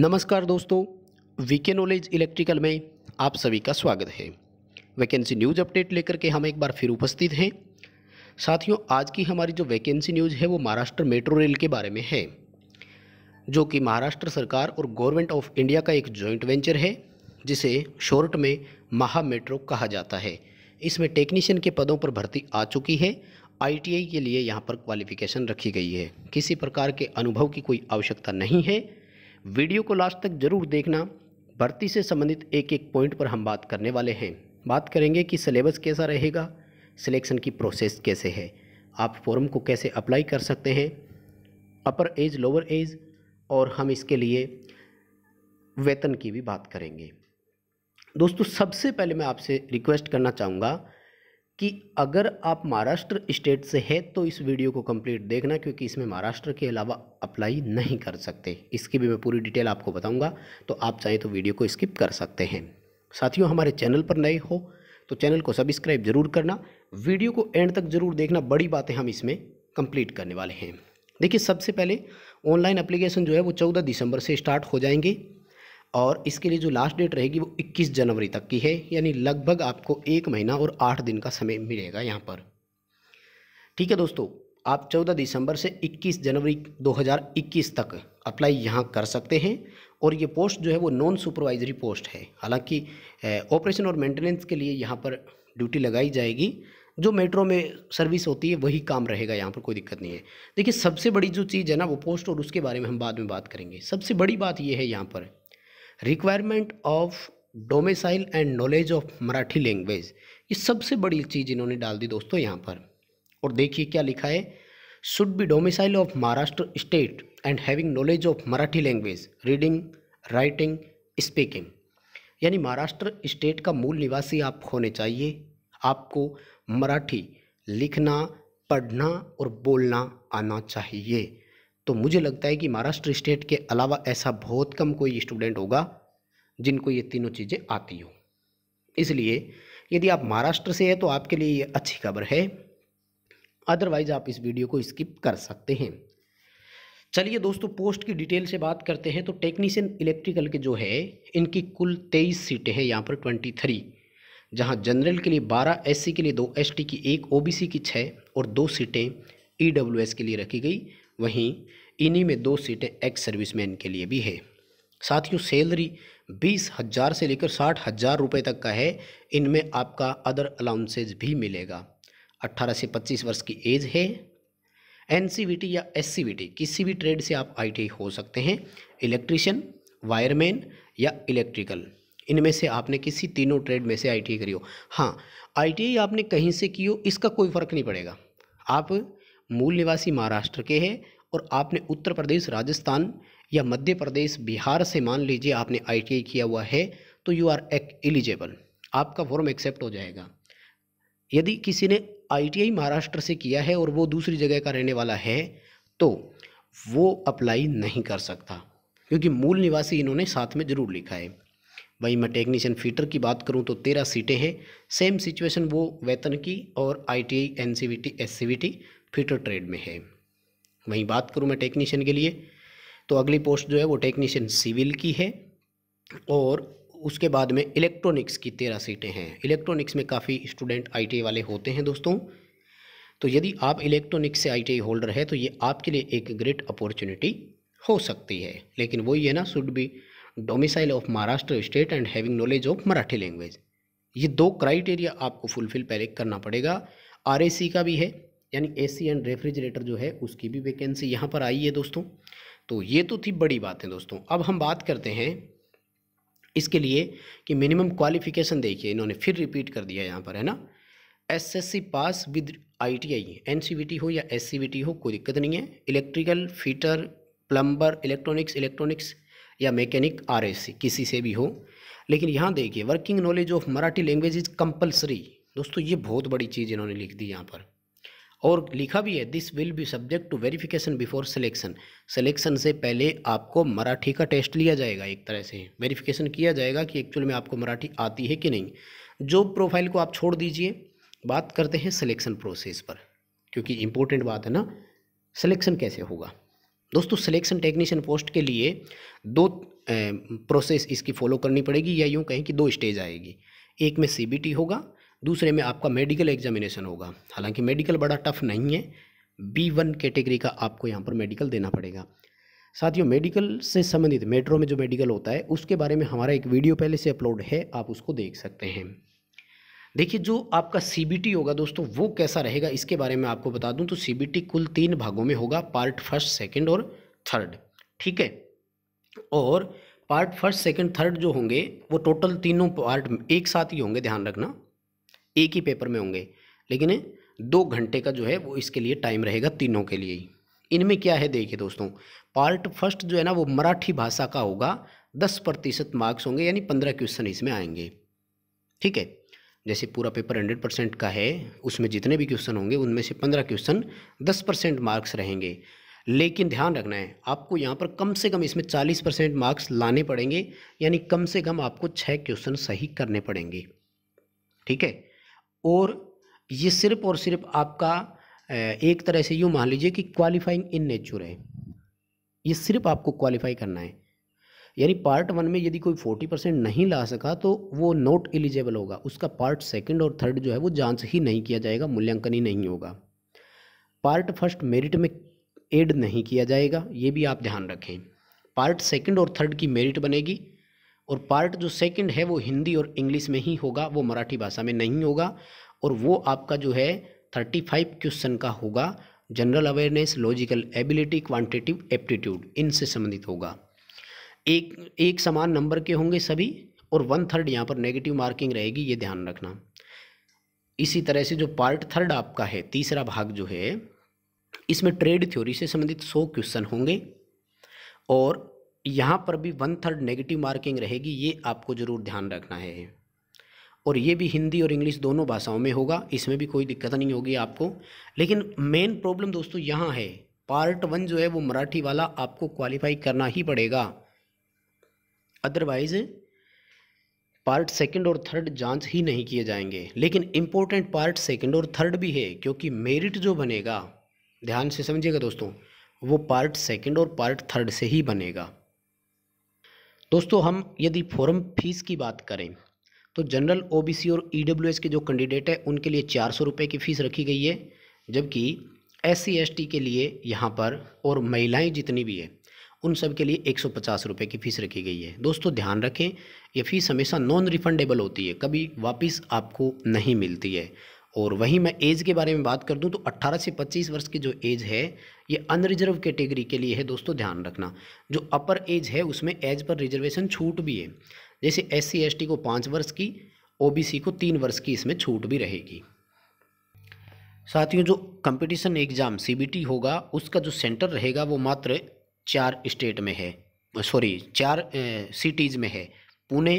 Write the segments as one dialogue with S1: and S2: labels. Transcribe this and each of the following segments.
S1: नमस्कार दोस्तों VK knowledge electrical में आप सभी का स्वागत है वैकेंसी न्यूज़ अपडेट लेकर के हम एक बार फिर उपस्थित हैं साथियों आज की हमारी जो वैकेंसी न्यूज़ है वो महाराष्ट्र मेट्रो रेल के बारे में है जो कि महाराष्ट्र सरकार और गवर्नमेंट ऑफ इंडिया का एक जॉइंट वेंचर है जिसे शॉर्ट में महा मेट्रो कहा जाता है इसमें टेक्नीशियन के पदों पर भर्ती आ चुकी है आईटीआई के लिए यहाँ पर क्वालिफिकेशन रखी गई है किसी प्रकार के अनुभव की कोई आवश्यकता नहीं है वीडियो को लास्ट तक जरूर देखना भर्ती से संबंधित एक एक पॉइंट पर हम बात करने वाले हैं बात करेंगे कि सिलेबस कैसा रहेगा सिलेक्शन की प्रोसेस कैसे है आप फॉर्म को कैसे अप्लाई कर सकते हैं अपर एज लोअर एज और हम इसके लिए वेतन की भी बात करेंगे दोस्तों सबसे पहले मैं आपसे रिक्वेस्ट करना चाहूँगा कि अगर आप महाराष्ट्र स्टेट से हैं तो इस वीडियो को कंप्लीट देखना क्योंकि इसमें महाराष्ट्र के अलावा अप्लाई नहीं कर सकते इसकी भी मैं पूरी डिटेल आपको बताऊंगा तो आप चाहें तो वीडियो को स्किप कर सकते हैं साथियों हमारे चैनल पर नए हो तो चैनल को सब्सक्राइब जरूर करना वीडियो को एंड तक जरूर देखना बड़ी बातें हम इसमें कंप्लीट करने वाले हैं देखिए सबसे पहले ऑनलाइन अप्लीकेशन जो है वो चौदह दिसंबर से स्टार्ट हो जाएंगे और इसके लिए जो लास्ट डेट रहेगी वो 21 जनवरी तक की है यानी लगभग आपको एक महीना और आठ दिन का समय मिलेगा यहाँ पर ठीक है दोस्तों आप 14 दिसंबर से 21 जनवरी 2021 तक अप्लाई यहाँ कर सकते हैं और ये पोस्ट जो है वो नॉन सुपरवाइजरी पोस्ट है हालांकि ऑपरेशन और मेंटेनेंस के लिए यहाँ पर ड्यूटी लगाई जाएगी जो मेट्रो में सर्विस होती है वही काम रहेगा यहाँ पर कोई दिक्कत नहीं है देखिए सबसे बड़ी जो चीज़ है ना वो पोस्ट और उसके बारे में हम बाद में बात करेंगे सबसे बड़ी बात ये है यहाँ पर requirement of domicile and knowledge of Marathi language ये सबसे बड़ी चीज़ इन्होंने डाल दी दोस्तों यहाँ पर और देखिए क्या लिखा है should be domicile of Maharashtra state and having knowledge of Marathi language reading writing speaking यानी महाराष्ट्र स्टेट का मूल निवासी आप होने चाहिए आपको मराठी लिखना पढ़ना और बोलना आना चाहिए तो मुझे लगता है कि महाराष्ट्र स्टेट के अलावा ऐसा बहुत कम कोई स्टूडेंट होगा जिनको ये तीनों चीज़ें आती हों इसलिए यदि आप महाराष्ट्र से हैं तो आपके लिए ये अच्छी खबर है अदरवाइज आप इस वीडियो को स्किप कर सकते हैं चलिए दोस्तों पोस्ट की डिटेल से बात करते हैं तो टेक्नीशियन इलेक्ट्रिकल के जो है इनकी कुल तेईस सीटें हैं यहाँ पर ट्वेंटी थ्री जहाँ जनरल के लिए बारह एससी के लिए दो एसटी की एक ओबीसी की छः और दो सीटें ईडब्ल्यूएस के लिए रखी गई वहीं इन्हीं में दो सीटें एक्स सर्विसमैन के लिए भी है साथियों सैलरी बीस हज़ार से लेकर साठ हज़ार रुपये तक का है इनमें आपका अदर अलाउंसेज भी मिलेगा अट्ठारह से पच्चीस वर्ष की एज है एन या एस किसी भी ट्रेड से आप आई हो सकते हैं इलेक्ट्रिशियन वायरमैन या इलेक्ट्रिकल इनमें से आपने किसी तीनों ट्रेड में से आई करी हो हाँ आई आपने कहीं से की हो इसका कोई फ़र्क नहीं पड़ेगा आप मूल निवासी महाराष्ट्र के हैं और आपने उत्तर प्रदेश राजस्थान या मध्य प्रदेश बिहार से मान लीजिए आपने आई किया हुआ है तो यू आर एलिजिबल आपका फॉर्म एक्सेप्ट हो जाएगा यदि किसी ने आई महाराष्ट्र से किया है और वो दूसरी जगह का रहने वाला है तो वो अप्लाई नहीं कर सकता क्योंकि मूल निवासी इन्होंने साथ में ज़रूर लिखा है वहीं मैं टेक्नीशियन फीटर की बात करूं तो तेरह सीटें हैं सेम सिचुएशन वो वेतन की और I T I N C V T S C V T fitter trade में है वहीं बात करूँ मैं टेक्नीशियन के लिए तो अगली पोस्ट जो है वो टेक्नीशियन सिविल की है और उसके बाद में इलेक्ट्रॉनिक्स की तेरह सीटें हैं इलेक्ट्रॉनिक्स में काफ़ी स्टूडेंट आई वाले होते हैं दोस्तों तो यदि आप इलेक्ट्रॉनिक्स से आई होल्डर है तो ये आपके लिए एक ग्रेट अपॉर्चुनिटी हो सकती है लेकिन वही है ना should be domicile of Maharashtra state and having knowledge of Marathi language ये दो क्राइटेरिया आपको फुलफिल पहले करना पड़ेगा आर का भी है यानी एसी एंड रेफ्रिजरेटर जो है उसकी भी वैकेंसी यहाँ पर आई है दोस्तों तो ये तो थी बड़ी बात है दोस्तों अब हम बात करते हैं इसके लिए कि मिनिमम क्वालिफिकेशन देखिए इन्होंने फिर रिपीट कर दिया यहाँ पर है ना एसएससी पास विद आईटीआई टी हो या टी हो कोई दिक्कत नहीं है electrical fitter plumber electronics electronics या मैकेनिक आरएससी किसी से भी हो लेकिन यहाँ देखिए working knowledge of Marathi language is compulsory दोस्तों ये बहुत बड़ी चीज़ इन्होंने लिख दी यहाँ पर और लिखा भी है this will be subject to verification before selection selection से पहले आपको मराठी का टेस्ट लिया जाएगा एक तरह से वेरिफिकेशन किया जाएगा कि एक्चुअल में आपको मराठी आती है कि नहीं जॉब प्रोफाइल को आप छोड़ दीजिए बात करते हैं सिलेक्शन प्रोसेस पर क्योंकि इम्पोर्टेंट बात है ना सिलेक्शन कैसे होगा दोस्तों सिलेक्शन टेक्नीशियन पोस्ट के लिए दो प्रोसेस इसकी फॉलो करनी पड़ेगी या यूँ कहें कि दो स्टेज आएगी एक में सी होगा दूसरे में आपका मेडिकल एग्जामिनेशन होगा हालांकि मेडिकल बड़ा टफ नहीं है बी वन कैटेगरी का आपको यहाँ पर मेडिकल देना पड़ेगा साथियों मेडिकल से संबंधित मेट्रो में जो मेडिकल होता है उसके बारे में हमारा एक वीडियो पहले से अपलोड है आप उसको देख सकते हैं देखिए जो आपका सीबीटी होगा दोस्तों वो कैसा रहेगा इसके बारे में आपको बता दूं तो सीबीटी कुल तीन भागों में होगा पार्ट फर्स्ट सेकंड और थर्ड ठीक है और पार्ट फर्स्ट सेकंड थर्ड जो होंगे वो टोटल तीनों पार्ट एक साथ ही होंगे ध्यान रखना एक ही पेपर में होंगे लेकिन दो घंटे का जो है वो इसके लिए टाइम रहेगा तीनों के लिए ही इनमें क्या है देखिए दोस्तों पार्ट फर्स्ट जो है ना वो मराठी भाषा का होगा दस प्रतिशत मार्क्स होंगे यानी पंद्रह क्वेश्चन इसमें आएंगे ठीक है जैसे पूरा पेपर हंड्रेड परसेंट का है उसमें जितने भी क्वेश्चन होंगे उनमें से पंद्रह क्वेश्चन दस परसेंट मार्क्स रहेंगे लेकिन ध्यान रखना है आपको यहाँ पर कम से कम इसमें चालीस परसेंट मार्क्स लाने पड़ेंगे यानी कम से कम आपको छः क्वेश्चन सही करने पड़ेंगे ठीक है और ये सिर्फ़ और सिर्फ आपका एक तरह से यूँ मान लीजिए कि क्वालिफाइंग इन नेचर है ये सिर्फ आपको क्वालिफाई करना है यानी पार्ट वन में यदि कोई फोर्टी परसेंट नहीं ला सका तो वो नॉट एलिजिबल होगा उसका पार्ट सेकंड और थर्ड जो है वो जांच ही नहीं किया जाएगा मूल्यांकन ही नहीं होगा पार्ट फर्स्ट मेरिट में एड नहीं किया जाएगा ये भी आप ध्यान रखें पार्ट सेकंड और थर्ड की मेरिट बनेगी और पार्ट जो सेकंड है वो हिंदी और इंग्लिश में ही होगा वो मराठी भाषा में नहीं होगा और वो आपका जो है थर्टी फाइव क्वेश्चन का होगा general awareness logical ability quantitative aptitude इनसे संबंधित होगा एक एक समान नंबर के होंगे सभी और वन थर्ड यहाँ पर नेगेटिव मार्किंग रहेगी ये ध्यान रखना इसी तरह से जो पार्ट थर्ड आपका है तीसरा भाग जो है इसमें ट्रेड थ्योरी से संबंधित सौ क्वेश्चन होंगे और यहाँ पर भी वन थर्ड नेगेटिव मार्किंग रहेगी ये आपको ज़रूर ध्यान रखना है और ये भी हिंदी और इंग्लिश दोनों भाषाओं में होगा इसमें भी कोई दिक्कत नहीं होगी आपको लेकिन मेन प्रॉब्लम दोस्तों यहाँ है पार्ट वन जो है वो मराठी वाला आपको क्वालिफाई करना ही पड़ेगा अदरवाइज पार्ट सेकंड और थर्ड जांच ही नहीं किए जाएंगे लेकिन इम्पोर्टेंट पार्ट सेकंड और थर्ड भी है क्योंकि मेरिट जो बनेगा ध्यान से समझिएगा दोस्तों वो पार्ट सेकंड और पार्ट थर्ड से ही बनेगा दोस्तों हम यदि फॉरम फीस की बात करें तो जनरल ओबीसी और ईडब्ल्यूएस के जो कैंडिडेट हैं उनके लिए चार सौ रुपये की फ़ीस रखी गई है जबकि एस सी के लिए यहाँ पर और महिलाएं जितनी भी है उन सब के लिए एक सौ पचास रुपये की फ़ीस रखी गई है दोस्तों ध्यान रखें ये फ़ीस हमेशा नॉन रिफंडेबल होती है कभी वापस आपको नहीं मिलती है और वहीं मैं एज के बारे में बात कर दूं तो 18 से 25 वर्ष की जो एज है ये अनरिजर्व कैटेगरी के, के लिए है दोस्तों ध्यान रखना जो अपर एज है उसमें एज पर रिजर्वेशन छूट भी है जैसे एस सी एस को पाँच वर्ष की ओ को तीन वर्ष की इसमें छूट भी रहेगी साथियों जो कंपटीशन एग्ज़ाम टी होगा उसका जो सेंटर रहेगा वो मात्र चार स्टेट में है सॉरी चार सिटीज़ में है पुणे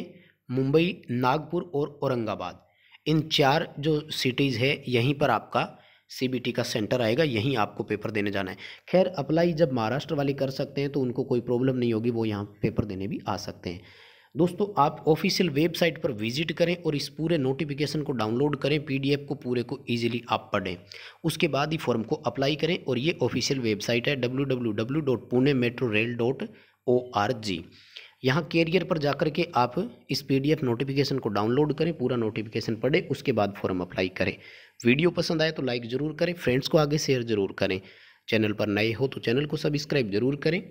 S1: मुंबई नागपुर और औरंगाबाद इन चार जो सिटीज़ है यहीं पर आपका सीबीटी का सेंटर आएगा यहीं आपको पेपर देने जाना है खैर अप्लाई जब महाराष्ट्र वाले कर सकते हैं तो उनको कोई प्रॉब्लम नहीं होगी वो यहाँ पेपर देने भी आ सकते हैं दोस्तों आप ऑफिशियल वेबसाइट पर विजिट करें और इस पूरे नोटिफिकेशन को डाउनलोड करें पीडीएफ को पूरे को इजीली आप पढ़ें उसके बाद ही फॉर्म को अप्लाई करें और ये ऑफिशियल वेबसाइट है W W W dot Pune metro rail dot O R G यहाँ कैरियर पर जाकर के आप इस पीडीएफ नोटिफिकेशन को डाउनलोड करें पूरा नोटिफिकेशन पढ़े उसके बाद फॉर्म अप्लाई करें वीडियो पसंद आए तो लाइक ज़रूर करें फ्रेंड्स को आगे शेयर ज़रूर करें चैनल पर नए हो तो चैनल को सब्सक्राइब जरूर करें